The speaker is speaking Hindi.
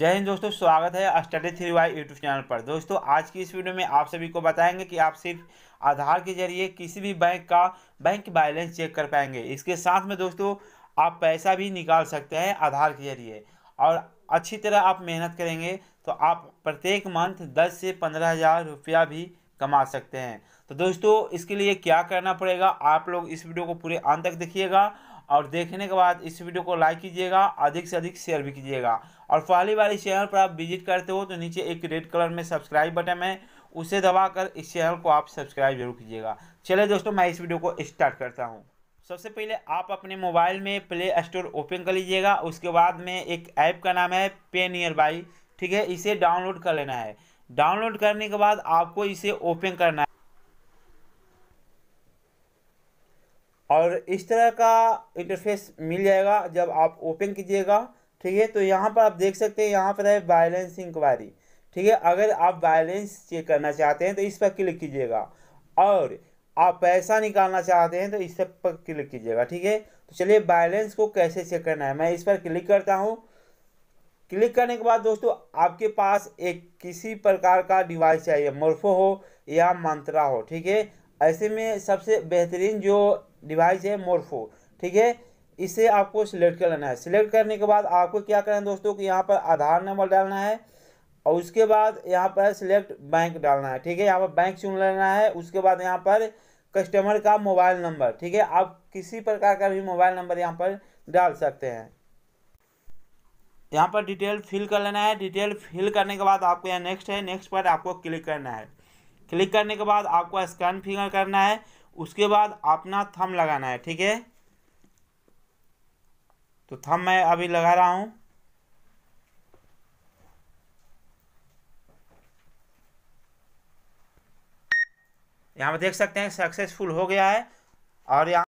जय हिंद दोस्तों स्वागत है study three Y YouTube channel पर दोस्तों आज की इस वीडियो में आप सभी को बताएंगे कि आप सिर्फ आधार के जरिए किसी भी बैंक का बैंक बैलेंस चेक कर पाएंगे इसके साथ में दोस्तों आप पैसा भी निकाल सकते हैं आधार के जरिए और अच्छी तरह आप मेहनत करेंगे तो आप प्रत्येक मंथ दस से पंद्रह हज़ार रुपया भी कमा सकते हैं तो दोस्तों इसके लिए क्या करना पड़ेगा आप लोग इस वीडियो को पूरे अंत तक देखिएगा और देखने के बाद इस वीडियो को लाइक कीजिएगा अधिक से अधिक शेयर भी कीजिएगा और पहली बार इस चैनल पर आप विजिट करते हो तो नीचे एक रेड कलर में सब्सक्राइब बटन है उसे दबाकर इस चैनल को आप सब्सक्राइब जरूर कीजिएगा चले दोस्तों मैं इस वीडियो को स्टार्ट करता हूँ सबसे पहले आप अपने मोबाइल में प्ले स्टोर ओपन कर लीजिएगा उसके बाद में एक ऐप का नाम है पे नियर बाई ठीक है इसे डाउनलोड कर लेना है डाउनलोड करने के बाद आपको इसे ओपन करना है और इस तरह का इंटरफेस मिल जाएगा जब आप ओपन कीजिएगा ठीक है तो यहाँ पर आप देख सकते हैं यहाँ पर है बैलेंस इंक्वायरी ठीक है अगर आप बैलेंस चेक करना चाहते हैं तो इस पर क्लिक कीजिएगा और आप पैसा निकालना चाहते हैं तो इस पर क्लिक कीजिएगा ठीक है तो चलिए बैलेंस को कैसे चेक करना है मैं इस पर क्लिक करता हूँ क्लिक करने के बाद दोस्तों आपके पास एक किसी प्रकार का डिवाइस चाहिए मोर्फो हो या मंत्रा हो ठीक है ऐसे में सबसे बेहतरीन जो डिवाइस है मोरफो ठीक है इसे आपको सिलेक्ट कर लेना है सिलेक्ट करने के बाद आपको क्या करना है दोस्तों कि यहाँ पर आधार नंबर डालना है और उसके बाद यहाँ पर सिलेक्ट बैंक डालना है ठीक है यहाँ पर बैंक चुन लेना है उसके बाद यहाँ पर कस्टमर का मोबाइल नंबर ठीक है आप किसी प्रकार का भी मोबाइल नंबर यहाँ पर डाल सकते हैं यहाँ पर डिटेल फिल कर लेना है डिटेल फिल करने के बाद आपको यहाँ नेक्स्ट है नेक्स्ट पर आपको क्लिक करना है क्लिक करने के बाद आपको स्कैन फिंगर करना है उसके बाद अपना थम लगाना है ठीक है तो थम मैं अभी लगा रहा हूँ यहाँ पर देख सकते हैं सक्सेसफुल हो गया है और यहाँ